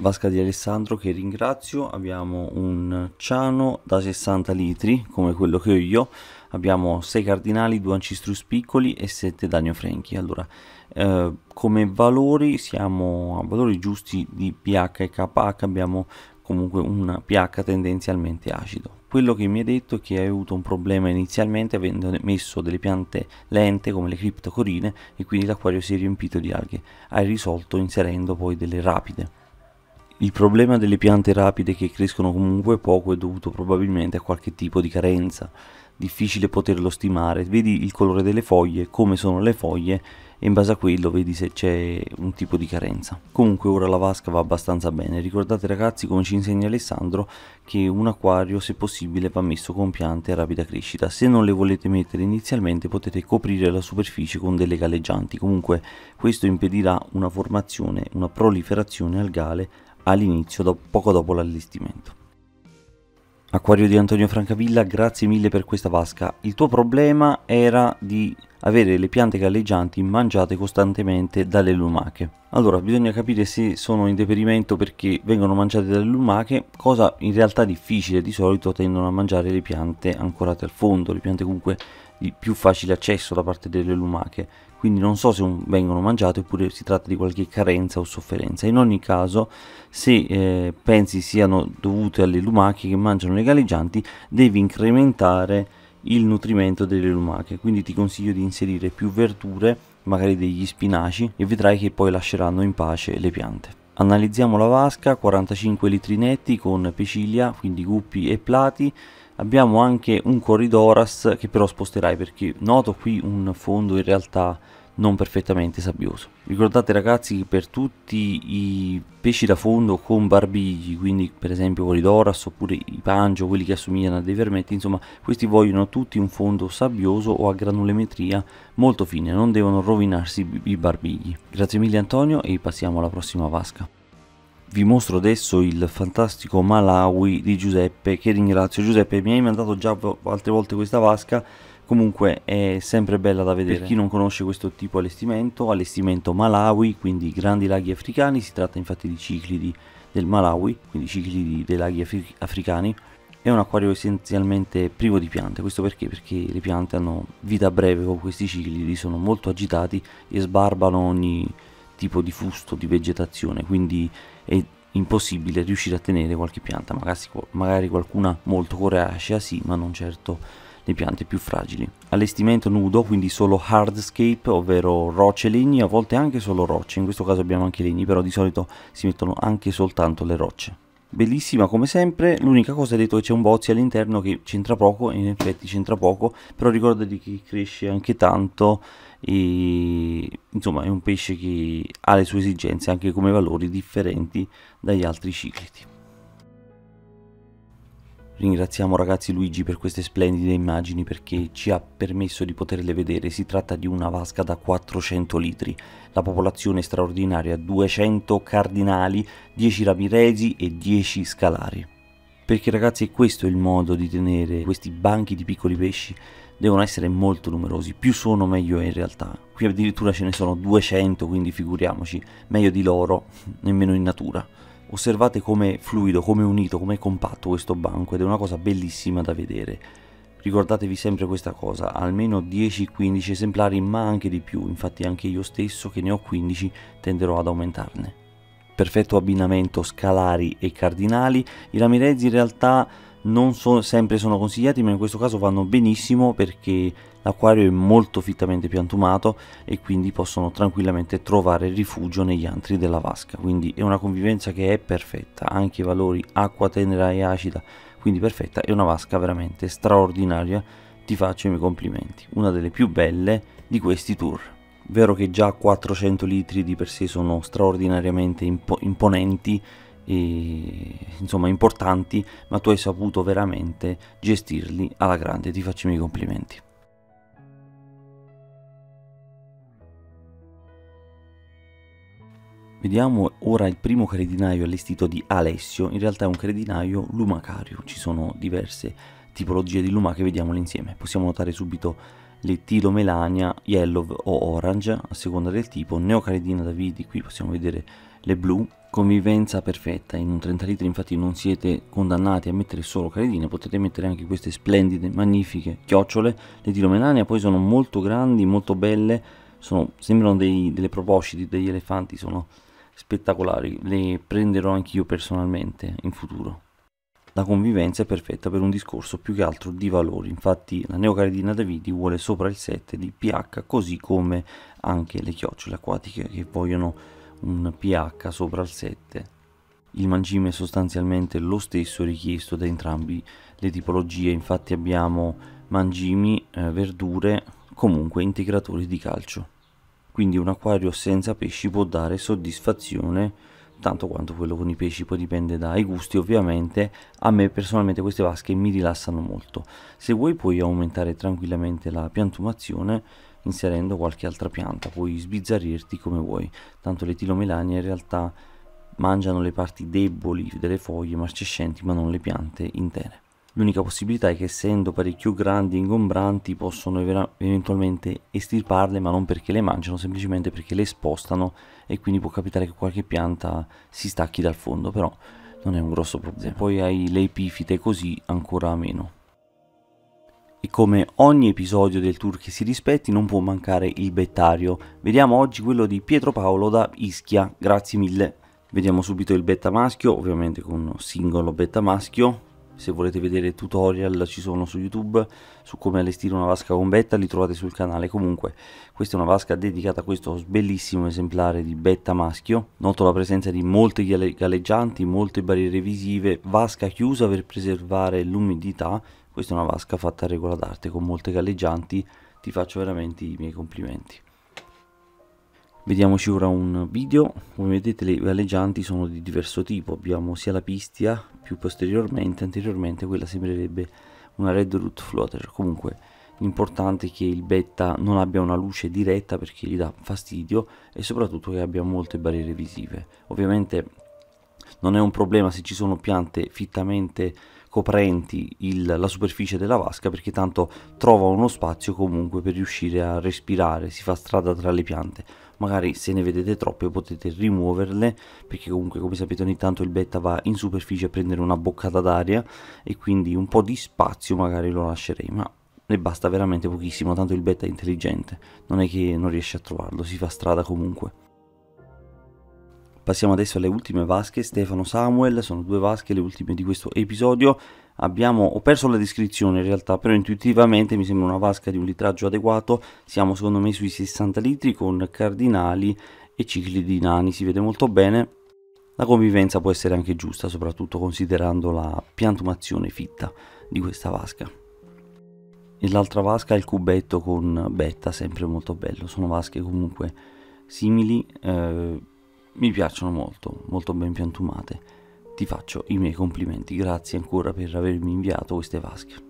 vasca di Alessandro che ringrazio, abbiamo un ciano da 60 litri come quello che ho io, abbiamo 6 cardinali, 2 ancistrus piccoli e 7 danio franchi. Allora, eh, come valori siamo a valori giusti di pH e KH, abbiamo comunque un pH tendenzialmente acido. Quello che mi ha detto è che hai avuto un problema inizialmente avendo messo delle piante lente come le criptocorine e quindi l'acquario si è riempito di alghe. Hai risolto inserendo poi delle rapide il problema delle piante rapide che crescono comunque poco è dovuto probabilmente a qualche tipo di carenza, difficile poterlo stimare, vedi il colore delle foglie, come sono le foglie e in base a quello vedi se c'è un tipo di carenza. Comunque ora la vasca va abbastanza bene, ricordate ragazzi come ci insegna Alessandro che un acquario se possibile va messo con piante a rapida crescita, se non le volete mettere inizialmente potete coprire la superficie con delle galleggianti, comunque questo impedirà una formazione, una proliferazione algale all'inizio, do- poco dopo l'allestimento. Acquario di Antonio Francavilla, grazie mille per questa vasca. Il tuo problema era di avere le piante galleggianti mangiate costantemente dalle lumache. Allora, bisogna capire se sono in deperimento perché vengono mangiate dalle lumache, cosa in realtà difficile, di solito tendono a mangiare le piante ancorate al fondo, le piante comunque di più facile accesso da parte delle lumache, quindi non so se vengono mangiate oppure si tratta di qualche carenza o sofferenza. In ogni caso, se eh, pensi siano dovute alle lumache che mangiano le galleggianti, devi incrementare il nutrimento delle lumache quindi ti consiglio di inserire più verdure magari degli spinaci e vedrai che poi lasceranno in pace le piante analizziamo la vasca 45 litri netti con pecilia quindi guppi e plati abbiamo anche un corridoras che però sposterai perché noto qui un fondo in realtà non perfettamente sabbioso. Ricordate ragazzi che per tutti i pesci da fondo con barbigli, quindi per esempio quelli d'oras oppure i Pangio, quelli che assomigliano a dei vermetti, insomma questi vogliono tutti un fondo sabbioso o a granulometria molto fine, non devono rovinarsi i barbigli. Grazie mille Antonio e passiamo alla prossima vasca. Vi mostro adesso il fantastico Malawi di Giuseppe che ringrazio. Giuseppe mi hai mandato già altre volte questa vasca comunque è sempre bella da vedere. Per chi non conosce questo tipo di allestimento, allestimento Malawi, quindi grandi laghi africani, si tratta infatti di ciclidi del Malawi, quindi ciclidi dei laghi afri africani, è un acquario essenzialmente privo di piante, questo perché? Perché le piante hanno vita breve con questi ciclidi, sono molto agitati e sbarbano ogni tipo di fusto, di vegetazione, quindi è impossibile riuscire a tenere qualche pianta, magari, magari qualcuna molto coreacea sì, ma non certo le piante più fragili. Allestimento nudo, quindi solo hardscape, ovvero rocce e legni, a volte anche solo rocce, in questo caso abbiamo anche legni, però di solito si mettono anche soltanto le rocce. Bellissima come sempre, l'unica cosa è detto che c'è un bozzi all'interno che c'entra poco, in effetti c'entra poco, però ricordati che cresce anche tanto e insomma è un pesce che ha le sue esigenze anche come valori differenti dagli altri cicliti. Ringraziamo ragazzi Luigi per queste splendide immagini perché ci ha permesso di poterle vedere. Si tratta di una vasca da 400 litri. La popolazione straordinaria, 200 cardinali, 10 ramiresi e 10 scalari. Perché ragazzi questo è il modo di tenere questi banchi di piccoli pesci devono essere molto numerosi, più sono meglio è in realtà. Qui addirittura ce ne sono 200, quindi figuriamoci, meglio di loro, nemmeno in natura. Osservate come fluido, come unito, come compatto questo banco ed è una cosa bellissima da vedere. Ricordatevi sempre questa cosa, almeno 10-15 esemplari ma anche di più, infatti anche io stesso che ne ho 15 tenderò ad aumentarne. Perfetto abbinamento scalari e cardinali, i lamirezzi in realtà non so, sempre sono consigliati ma in questo caso vanno benissimo perché l'acquario è molto fittamente piantumato e quindi possono tranquillamente trovare rifugio negli antri della vasca quindi è una convivenza che è perfetta anche i valori acqua tenera e acida quindi perfetta è una vasca veramente straordinaria ti faccio i miei complimenti una delle più belle di questi tour vero che già 400 litri di per sé sono straordinariamente impo imponenti e, insomma importanti, ma tu hai saputo veramente gestirli alla grande. Ti faccio i miei complimenti. Vediamo ora il primo credinaio allestito di Alessio, in realtà è un credinaio lumacario, ci sono diverse tipologie di lumache, vediamole insieme. Possiamo notare subito l'etilomelania yellow o orange a seconda del tipo, neocaridina davidi, qui possiamo vedere le blu, convivenza perfetta, in un 30 litri infatti non siete condannati a mettere solo caridine, potete mettere anche queste splendide, magnifiche chiocciole, le tilomelania poi sono molto grandi, molto belle, sono, sembrano dei, delle proboscidi, degli elefanti, sono spettacolari, le prenderò anch'io personalmente in futuro. La convivenza è perfetta per un discorso più che altro di valori, infatti la neocaridina davidi vuole sopra il 7 di pH, così come anche le chiocciole acquatiche che vogliono un pH sopra il 7. Il mangime è sostanzialmente lo stesso richiesto da entrambi le tipologie, infatti abbiamo mangimi, eh, verdure, comunque integratori di calcio. Quindi un acquario senza pesci può dare soddisfazione tanto quanto quello con i pesci, poi dipende dai gusti ovviamente, a me personalmente queste vasche mi rilassano molto, se vuoi puoi aumentare tranquillamente la piantumazione inserendo qualche altra pianta, puoi sbizzarrirti come vuoi, tanto le tilomelanie in realtà mangiano le parti deboli delle foglie marcescenti ma non le piante intere. L'unica possibilità è che essendo parecchio grandi e ingombranti possono eventualmente estirparle ma non perché le mangiano, semplicemente perché le spostano e quindi può capitare che qualche pianta si stacchi dal fondo, però non è un grosso problema. Poi hai le epifite così ancora meno. E come ogni episodio del tour che si rispetti non può mancare il bettario. Vediamo oggi quello di Pietro Paolo da Ischia, grazie mille. Vediamo subito il betta maschio, ovviamente con un singolo betta maschio, se volete vedere tutorial ci sono su YouTube su come allestire una vasca con betta, li trovate sul canale. Comunque questa è una vasca dedicata a questo bellissimo esemplare di betta maschio. Noto la presenza di molte galleggianti, molte barriere visive, vasca chiusa per preservare l'umidità. Questa è una vasca fatta a regola d'arte con molte galleggianti, ti faccio veramente i miei complimenti. Vediamoci ora un video, come vedete le galleggianti sono di diverso tipo, abbiamo sia la pistia più posteriormente, anteriormente quella sembrerebbe una Red Root Floater, comunque l'importante è che il betta non abbia una luce diretta perché gli dà fastidio e soprattutto che abbia molte barriere visive. Ovviamente non è un problema se ci sono piante fittamente coprenti il, la superficie della vasca perché tanto trova uno spazio comunque per riuscire a respirare, si fa strada tra le piante. Magari se ne vedete troppe potete rimuoverle perché comunque come sapete ogni tanto il betta va in superficie a prendere una boccata d'aria e quindi un po' di spazio magari lo lascerei, ma ne basta veramente pochissimo, tanto il betta è intelligente, non è che non riesce a trovarlo, si fa strada comunque. Passiamo adesso alle ultime vasche, Stefano Samuel, sono due vasche, le ultime di questo episodio. Abbiamo, ho perso la descrizione in realtà, però intuitivamente mi sembra una vasca di un litraggio adeguato, siamo secondo me sui 60 litri con cardinali e cicli di nani, si vede molto bene. La convivenza può essere anche giusta, soprattutto considerando la piantumazione fitta di questa vasca. E l'altra vasca è il cubetto con betta, sempre molto bello, sono vasche comunque simili. Eh, mi piacciono molto, molto ben piantumate. Ti faccio i miei complimenti, grazie ancora per avermi inviato queste vasche.